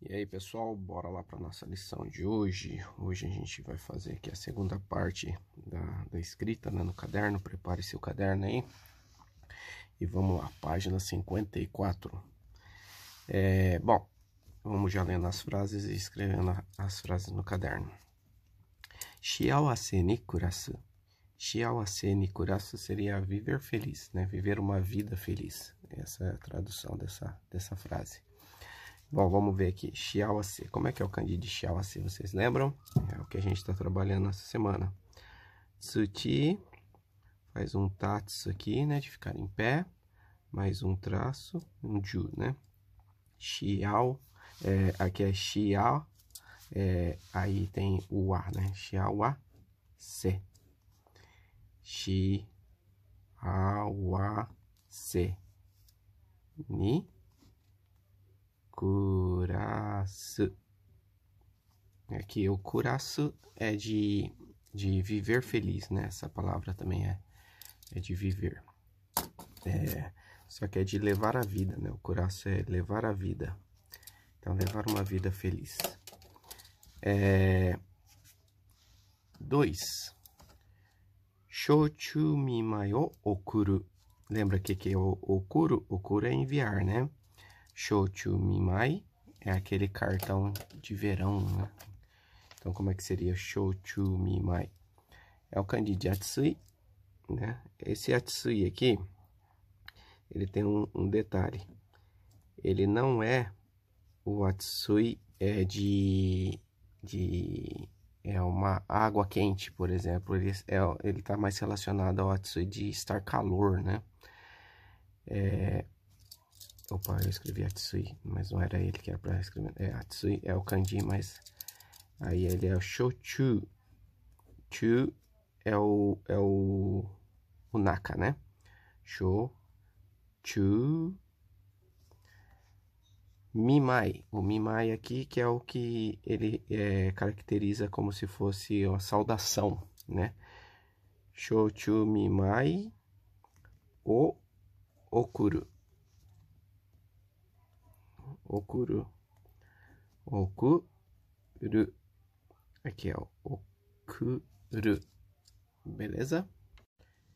E aí pessoal, bora lá para nossa lição de hoje. Hoje a gente vai fazer aqui a segunda parte da, da escrita né, no caderno. Prepare seu caderno aí. E vamos lá, página 54. É, bom, vamos já lendo as frases e escrevendo as frases no caderno. Shiao Aseni Kurasu. Shiao Kurasu seria viver feliz, né? Viver uma vida feliz. Essa é a tradução dessa, dessa frase. Bom, vamos ver aqui, Xiaoacê, C. Como é que é o Candide de C? Vocês lembram? É o que a gente está trabalhando essa semana. Tsuti, faz um tatsu aqui, né, de ficar em pé, mais um traço, um ju, né? Xiao, é, aqui é xiao, é, aí tem o a, né? Xiaoacê. a, se. Xiao a, Ni, curaço Aqui é o curaço é de, de viver feliz, né? Essa palavra também é, é de viver. É, só que é de levar a vida, né? O curaço é levar a vida. Então, levar uma vida feliz. É, dois. Shochu mimayo okuru. Lembra que que é o okuru? Okuru é enviar, né? Shochu Mimai é aquele cartão de verão, né? Então, como é que seria Shochu Mimai? É o kanji de Atsui, né? Esse Atsui aqui, ele tem um, um detalhe. Ele não é o Atsui é de, de é uma água quente, por exemplo, ele é, ele está mais relacionado ao Atsui de estar calor, né? É, Opa, eu escrevi Atsui, mas não era ele que era pra escrever. É, Atsui é o kanji, mas aí ele é o Shochu. Chu é o, é o, o Naka, né? Shochu. Mimai. O Mimai aqui que é o que ele é, caracteriza como se fosse uma saudação, né? Shochu Mimai. O Okuru. Okuru. Okuru. Aqui é o okuru. Beleza?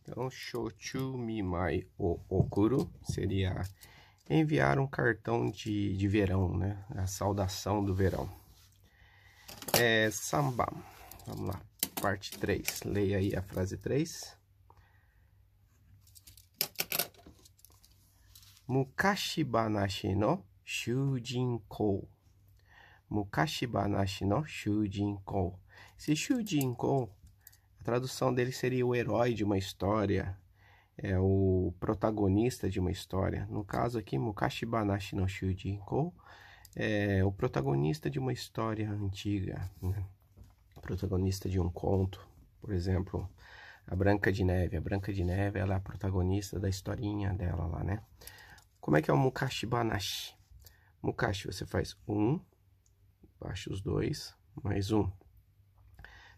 Então, shochu mimai o okuru seria enviar um cartão de, de verão, né? A saudação do verão. É samba. Vamos lá. Parte 3. Leia aí a frase 3. Mukashi banashi no Shujinkou. Mukashibanashi no Shujinkou. Esse Shujinkou, a tradução dele seria o herói de uma história, é o protagonista de uma história. No caso aqui, Mukashibanashi no Shujinkou é o protagonista de uma história antiga, né? protagonista de um conto, por exemplo, a Branca de Neve. A Branca de Neve ela é a protagonista da historinha dela lá, né? Como é que é o Mukashibanashi? Mukashi, você faz um, baixa os dois, mais um.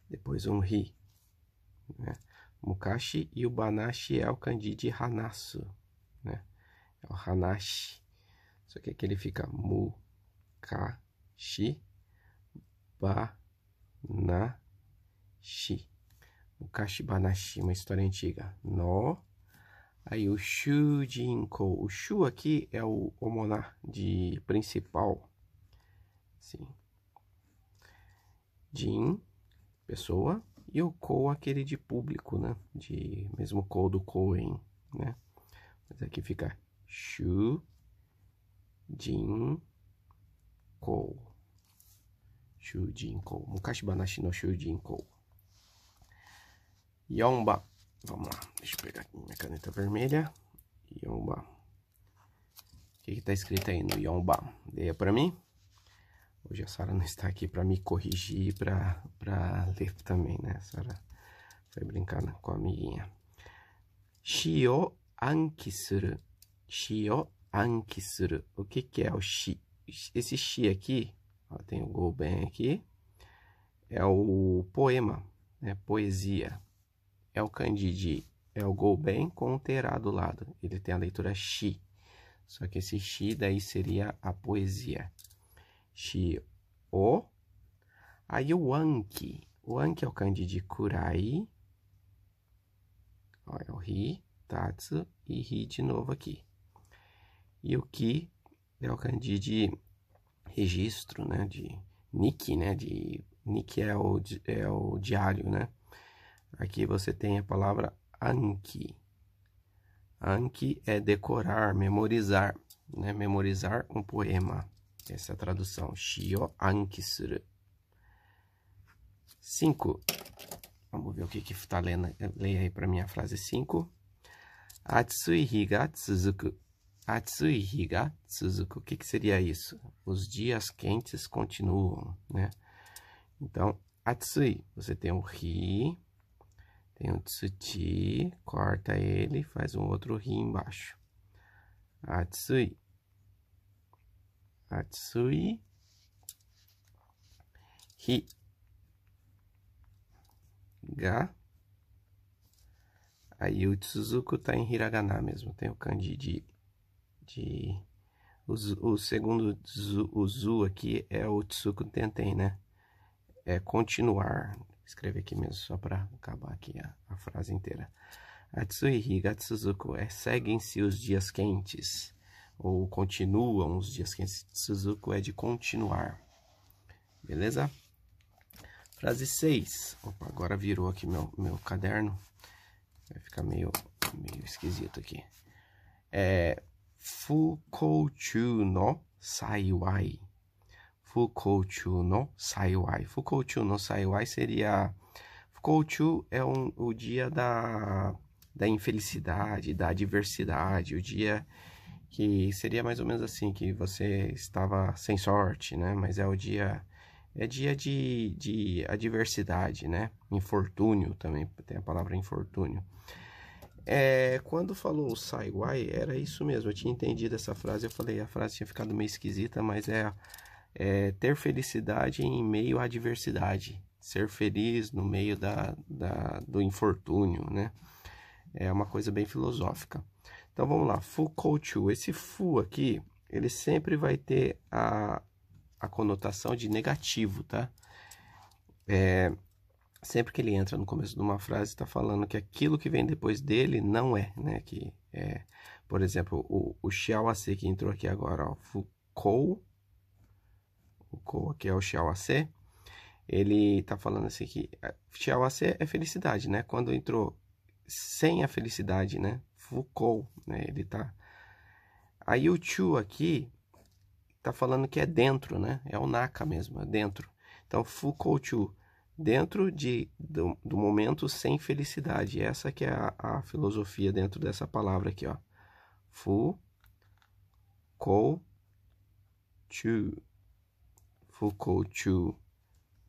Depois um ri. Né? Mukashi e o Banashi é o kanji de Hanasu. Né? É o Hanashi. Só que aqui ele fica Mukashi Banashi. Mukashi Banashi, uma história antiga. No Aí o Shu Jinko. O Shu aqui é o homonar de principal. Sim. Jin, pessoa. E o Ko, aquele de público, né? De mesmo Ko do Koen, né? Mas aqui fica Shu Jin kou, Shu Jin Ko. Mukashi Banashi no Shu Jin kou. Yonba. Vamos lá, deixa eu pegar aqui minha caneta vermelha. Yomba. O que, que tá escrito aí no Yomba? Leia para mim. Hoje a Sara não está aqui para me corrigir e para ler também, né? A Sara foi brincar com a amiguinha. Shio ankisuru. Shio suru. O que, que é o shi? Esse shi aqui, ó, tem o Goben aqui, é o poema, né? Poesia é o Candide, é o Gouben com o Terá do lado. Ele tem a leitura Xi. Só que esse Xi daí seria a poesia. Xi O. Aí o Anki. O Anki é o Candide Kurai. Ó, é o Ri, Tatsu e Ri de novo aqui. E o Ki é o Candide registro, né? De Nick, né? De Nick é o, é o diário, né? Aqui você tem a palavra Anki. Anki é decorar, memorizar, né? Memorizar um poema. Essa é a tradução. Shio Anki suru. 5. Vamos ver o que que tá lendo. Leia aí para mim a frase 5. Atsui higa tsuzuku. Atsui higa tsuzuku. O que que seria isso? Os dias quentes continuam, né? Então, atsui, você tem o ri, tem o tsuti, corta ele, faz um outro ri embaixo. Atsui. Atsui. Hi. Ga. Aí o Tsuzuku tá em hiragana mesmo, tem o kanji de... de o, o segundo zu, o zu aqui é o Tsuku tentei, né? É continuar, escrever aqui mesmo só para acabar aqui a, a frase inteira. A Tsuihi Gatsuzuko é seguem-se os dias quentes, ou continuam os dias quentes. Tsuzuko é de continuar. Beleza? Frase 6. Opa, agora virou aqui meu, meu caderno. Vai ficar meio, meio esquisito aqui. É Fukouchu no Saiwai. Fukouchu no Saiwai. Fukouchu no Saiwai seria... Fukouchu é um, o dia da, da infelicidade, da adversidade, o dia que seria mais ou menos assim, que você estava sem sorte, né? Mas é o dia... É dia de, de adversidade, né? Infortúnio também, tem a palavra infortúnio. É, quando falou Saiwai, era isso mesmo. Eu tinha entendido essa frase, eu falei, a frase tinha ficado meio esquisita, mas é é, ter felicidade em meio à adversidade, ser feliz no meio da, da, do infortúnio, né? É uma coisa bem filosófica. Então vamos lá, Foucault. Esse Fu aqui, ele sempre vai ter a, a conotação de negativo, tá? É, sempre que ele entra no começo de uma frase, está falando que aquilo que vem depois dele não é, né? Que é, por exemplo, o, o Xiao AC que entrou aqui agora, ó, Foucault o Koa, que é o Xiaoacê, ele está falando assim que eh, Xiaoacê é felicidade, né? Quando entrou sem a felicidade, né? Foucault, né? Ele tá... Aí o Chu aqui tá falando que é dentro, né? É o Naka mesmo, é dentro. Então, Foucault Chu, dentro de, do, do, momento sem felicidade. Essa que é a, a filosofia dentro dessa palavra aqui, ó. Foucault Chu. Foucault to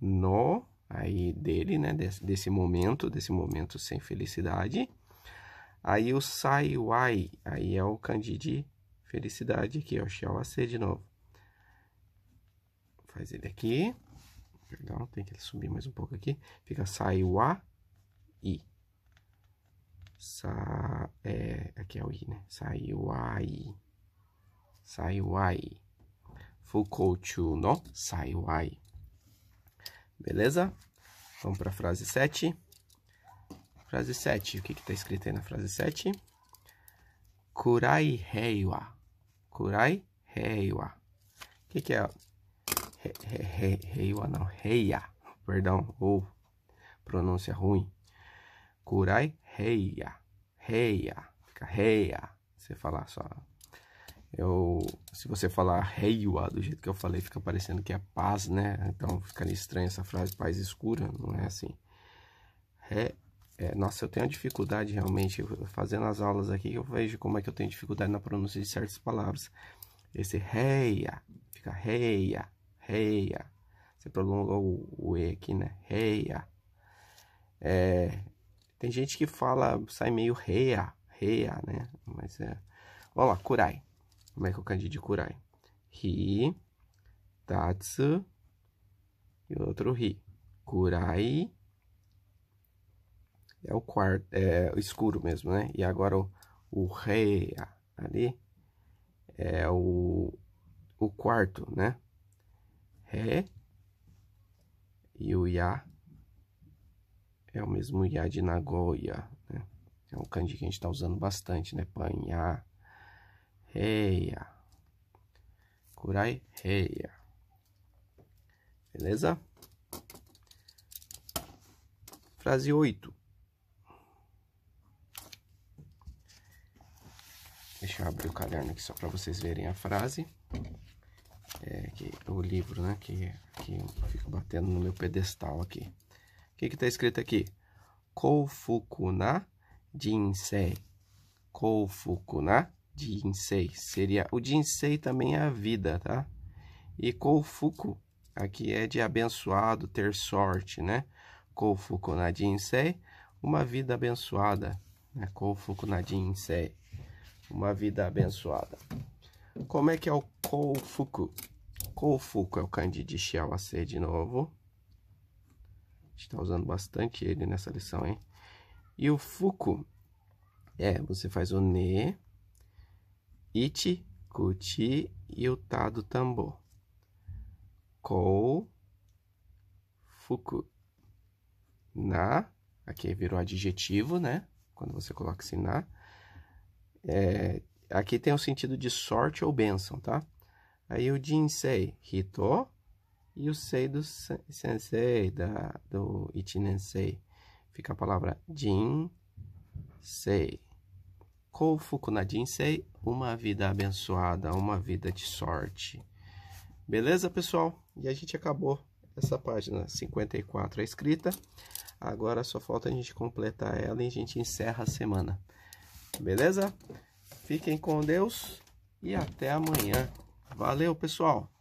no, aí dele, né, desse, desse momento, desse momento sem felicidade. Aí o sai wai, aí é o candide felicidade aqui, é ó, a AC de novo. Faz ele aqui. Perdão, tem que subir mais um pouco aqui. Fica sai wa i. Sa, é, aqui é o i, né? Sai wai. Sai wai fukochu no saiwai. Beleza? Vamos para a frase 7. Frase 7, o que está escrito aí na frase 7? Kurai heiwa. Kurai heiwa. O que, que é? He, he, heiwa não, heia. Perdão, ou pronúncia ruim. Kurai heia. Heia. Fica heia. Você falar só eu, se você falar reiwa do jeito que eu falei, fica parecendo que é paz, né? Então fica estranha essa frase, paz escura, não é assim. É, é, nossa, eu tenho dificuldade realmente fazendo as aulas aqui, eu vejo como é que eu tenho dificuldade na pronúncia de certas palavras. Esse reia, fica reia, reia. Você prolongou o, E aqui, né? Reia. É, tem gente que fala, sai meio reia, reia, né? Mas é. Vamos lá, curai. Como é que é o kanji de kurai? Hi, tatsu e outro hi. Kurai é o quarto, é o escuro mesmo, né? E agora o, Ré ali é o, o quarto, né? Re e o ya é o mesmo ya de Nagoya, né? É um kanji que a gente está usando bastante, né? Panha. Heia. Kurai Heia. Beleza? Frase 8. Deixa eu abrir o caderno aqui só para vocês verem a frase. É, que, é o livro, né? Que, que fica batendo no meu pedestal aqui. O que está escrito aqui? Kofukuna Jinsei. Kofukuna Jinsei seria o Jinsei também é a vida, tá? E Koufuku aqui é de abençoado, ter sorte, né? Koufuku na Jinsei, uma vida abençoada, né? Koufuku na Jinsei, uma vida abençoada. Como é que é o Koufuku? Koufuku é o kanji de Shiawase de novo. A gente tá usando bastante ele nessa lição, hein? E o Fuku é, você faz o Ne, Iti, Kuti e o Tá do tambor. Kou, Fuku. Na, aqui virou adjetivo, né? Quando você coloca esse assim, na. É, aqui tem o um sentido de sorte ou bênção, tá? Aí o Jinsei, Hito, e o Sei do Sensei, da, do Itinensei. Fica a palavra Jinsei. Kofuku Jinsei, uma vida abençoada, uma vida de sorte. Beleza, pessoal? E a gente acabou essa página 54 a escrita. Agora só falta a gente completar ela e a gente encerra a semana. Beleza? Fiquem com Deus e até amanhã. Valeu, pessoal!